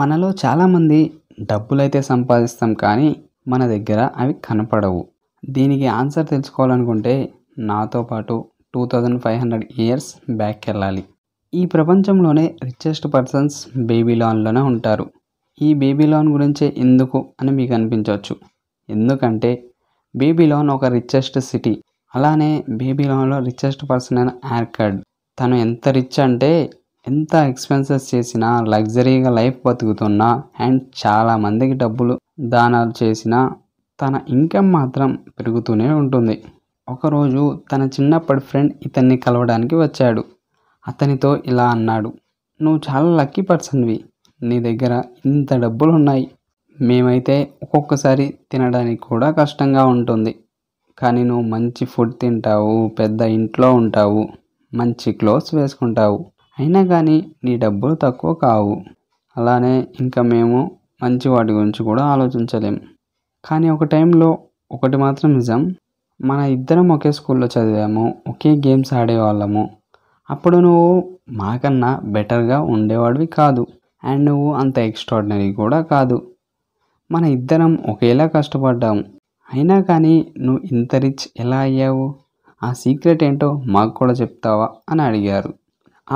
మనలో చాలామంది డబ్బులైతే సంపాదిస్తాం కానీ మన దగ్గర అవి కనపడవు దీనికి ఆన్సర్ తెలుసుకోవాలనుకుంటే నాతో పాటు two thousand five hundred years back వెళ్ళాలి ఈ ప్రపంచంలోనే రిచెస్ట్ పర్సన్స్ బేబీ లోన్లోనే ఉంటారు ఈ లోన్ గురించే ఎందుకు అని మీకు అనిపించవచ్చు ఎందుకంటే లోన్ ఒక రిచెస్ట్ సిటీ అలానే బేబీ లోన్లో రిచెస్ట్ పర్సన్ అయిన యార్కడ్ తను ఎంత రిచ్ అంటే ఎంత ఎక్స్పెన్సెస్ చేసినా లగ్జరీగా లైఫ్ బతుకుతున్నా అండ్ చాలామందికి డబ్బులు దానాలు చేసినా తన ఇన్కమ్ మాత్రం పెరుగుతూనే ఉంటుంది ఒకరోజు తన చిన్నప్పటి ఫ్రెండ్ ఇతన్ని కలవడానికి వచ్చాడు అతనితో ఇలా అన్నాడు నువ్వు చాలా లక్కీ పర్సన్వి నీ దగ్గర ఇంత డబ్బులు ఉన్నాయి మేమైతే ఒక్కొక్కసారి తినడానికి కూడా కష్టంగా ఉంటుంది కానీ నువ్వు మంచి ఫుడ్ తింటావు పెద్ద ఇంట్లో ఉంటావు మంచి క్లోత్స్ వేసుకుంటావు అయినా కానీ నీ డబ్బులు తక్కువ కావు అలానే ఇంకా మేము మంచి వాటి గురించి కూడా ఆలోచించలేం కానీ ఒక టైంలో ఒకటి మాత్రం నిజం మన ఇద్దరం ఒకే స్కూల్లో చదివాము ఒకే గేమ్స్ ఆడేవాళ్ళము అప్పుడు నువ్వు మాకన్నా బెటర్గా ఉండేవాడివి కాదు అండ్ నువ్వు అంత ఎక్స్ట్రాడినరీ కూడా కాదు మన ఇద్దరం ఒకేలా కష్టపడ్డాము అయినా కానీ నువ్వు ఇంత రిచ్ ఎలా అయ్యావు ఆ సీక్రెట్ ఏంటో మాకు కూడా చెప్తావా అని అడిగారు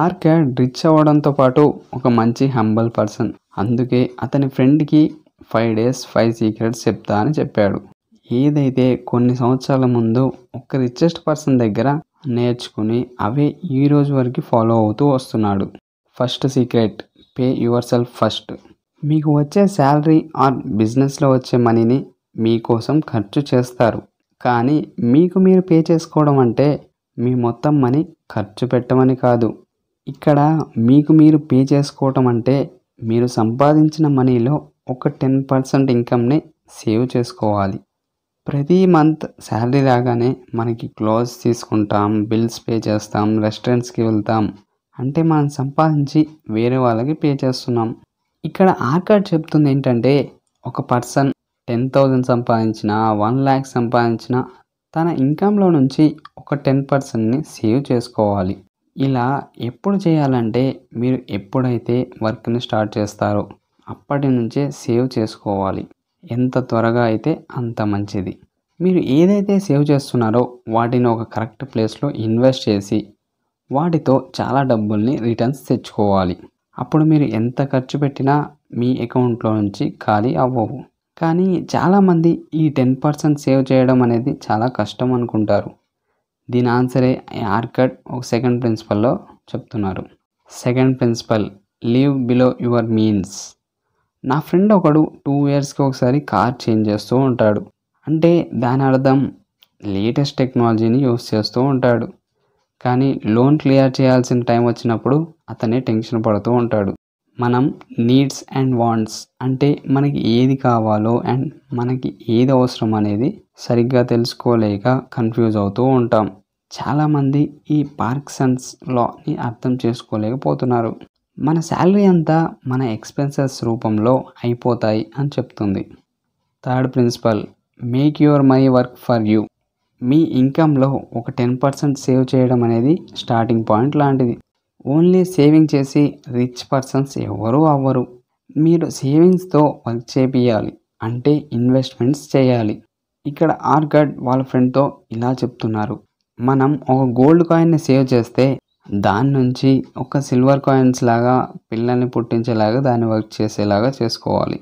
ఆర్కే రిచ్ అవ్వడంతో పాటు ఒక మంచి హంబల్ పర్సన్ అందుకే అతని ఫ్రెండ్కి ఫైవ్ డేస్ ఫైవ్ సీక్రెట్స్ చెప్తా అని చెప్పాడు ఏదైతే కొన్ని సంవత్సరాల ముందు ఒక రిచెస్ట్ పర్సన్ దగ్గర నేర్చుకుని అవే ఈ రోజు వరకు ఫాలో అవుతూ వస్తున్నాడు first secret pay yourself first మీకు వచ్చే శాలరీ ఆర్ బిజినెస్లో వచ్చే మనీని మీకోసం ఖర్చు చేస్తారు కానీ మీకు మీరు పే చేసుకోవడం అంటే మీ మొత్తం మనీ ఖర్చు పెట్టమని కాదు ఇక్కడ మీకు మీరు పే చేసుకోవటం అంటే మీరు సంపాదించిన మనీలో ఒక టెన్ పర్సెంట్ ఇన్కమ్ని సేవ్ చేసుకోవాలి ప్రతి మంత్ శాలరీ రాగానే మనకి క్లోజ్ తీసుకుంటాం బిల్స్ పే చేస్తాం రెస్టారెంట్స్కి వెళ్తాం అంటే మనం సంపాదించి వేరే వాళ్ళకి పే చేస్తున్నాం ఇక్కడ ఆర్కాడ్ చెప్తుంది ఏంటంటే ఒక పర్సన్ టెన్ థౌజండ్ సంపాదించిన వన్ ల్యాక్ సంపాదించిన తన ఇన్కంలో నుంచి ఒక టెన్ పర్సెంట్ని సేవ్ చేసుకోవాలి ఇలా ఎప్పుడు చేయాలంటే మీరు ఎప్పుడైతే వర్క్ని స్టార్ట్ చేస్తారో అప్పటి నుంచే సేవ్ చేసుకోవాలి ఎంత త్వరగా అయితే అంత మంచిది మీరు ఏదైతే సేవ్ చేస్తున్నారో వాటిని ఒక కరెక్ట్ ప్లేస్లో ఇన్వెస్ట్ చేసి వాటితో చాలా డబ్బుల్ని రిటర్న్స్ తెచ్చుకోవాలి అప్పుడు మీరు ఎంత ఖర్చు పెట్టినా మీ అకౌంట్లో నుంచి ఖాళీ అవ్వవు కానీ చాలామంది ఈ టెన్ పర్సెంట్ సేవ్ చేయడం అనేది చాలా కష్టం అనుకుంటారు దీని ఆన్సరే ఆర్కట్ ఒక సెకండ్ ప్రిన్సిపల్లో చెప్తున్నారు second principle live below your means నా ఫ్రెండ్ ఒకడు టూ ఇయర్స్కి ఒకసారి కార్ చేంజ్ చేస్తూ ఉంటాడు అంటే దాని అర్థం లేటెస్ట్ టెక్నాలజీని యూస్ చేస్తూ ఉంటాడు కానీ లోన్ క్లియర్ చేయాల్సిన టైం వచ్చినప్పుడు అతనే టెన్షన్ పడుతూ ఉంటాడు మనం నీడ్స్ అండ్ వాంట్స్ అంటే మనకి ఏది కావాలో అండ్ మనకి ఏది అవసరం అనేది సరిగ్గా తెలుసుకోలేక కన్ఫ్యూజ్ అవుతూ ఉంటాం చాలామంది ఈ పార్క్ లాని అర్థం చేసుకోలేకపోతున్నారు మన శాలరీ అంతా మన ఎక్స్పెన్సెస్ రూపంలో అయిపోతాయి అని చెప్తుంది third principle make your my work for you మీ ఇన్కంలో ఒక టెన్ పర్సెంట్ సేవ్ చేయడం అనేది స్టార్టింగ్ పాయింట్ లాంటిది ఓన్లీ సేవింగ్ చేసి రిచ్ పర్సన్స్ ఎవరూ అవ్వరు మీరు సేవింగ్స్తో వర్క్ చేపియాలి అంటే ఇన్వెస్ట్మెంట్స్ చేయాలి ఇక్కడ ఆర్గడ్ వాళ్ళ ఫ్రెండ్తో ఇలా చెప్తున్నారు మనం ఒక గోల్డ్ కాయిన్ని సేవ్ చేస్తే దాని నుంచి ఒక సిల్వర్ కాయిన్స్ లాగా పిల్లల్ని పుట్టించేలాగా దాన్ని వర్క్ చేసేలాగా చేసుకోవాలి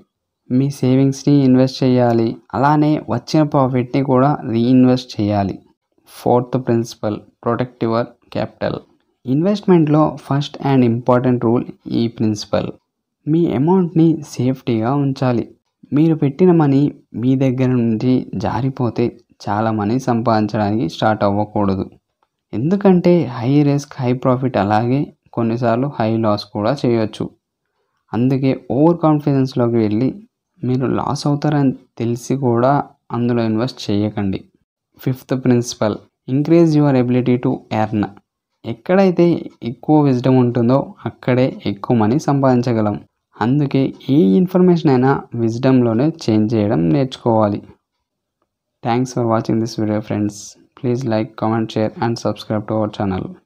మీ సేవింగ్స్ని ఇన్వెస్ట్ చేయాలి అలానే వచ్చిన ప్రాఫిట్ని కూడా రీఇన్వెస్ట్ చేయాలి fourth principle protect your capital ఇన్వెస్ట్మెంట్లో ఫస్ట్ అండ్ ఇంపార్టెంట్ రూల్ ఈ ప్రిన్సిపల్ మీ అమౌంట్ని సేఫ్టీగా ఉంచాలి మీరు పెట్టిన మనీ మీ దగ్గర నుంచి జారిపోతే చాలా మనీ సంపాదించడానికి స్టార్ట్ అవ్వకూడదు ఎందుకంటే హై రిస్క్ హై ప్రాఫిట్ అలాగే కొన్నిసార్లు హై లాస్ కూడా చేయవచ్చు అందుకే ఓవర్ కాన్ఫిడెన్స్లోకి వెళ్ళి మీరు లాస్ అవుతారని తెలిసి కూడా అందులో ఇన్వెస్ట్ చేయకండి fifth principle increase your ability to earn ఎక్కడైతే ఎక్కువ విజ్డమ్ ఉంటుందో అక్కడే ఎక్కువ మనీ సంపాదించగలం అందుకే ఏ ఇన్ఫర్మేషన్ అయినా విజ్డమ్లోనే చేంజ్ చేయడం నేర్చుకోవాలి Thanks for watching this video friends. Please like, comment, share and subscribe to our channel.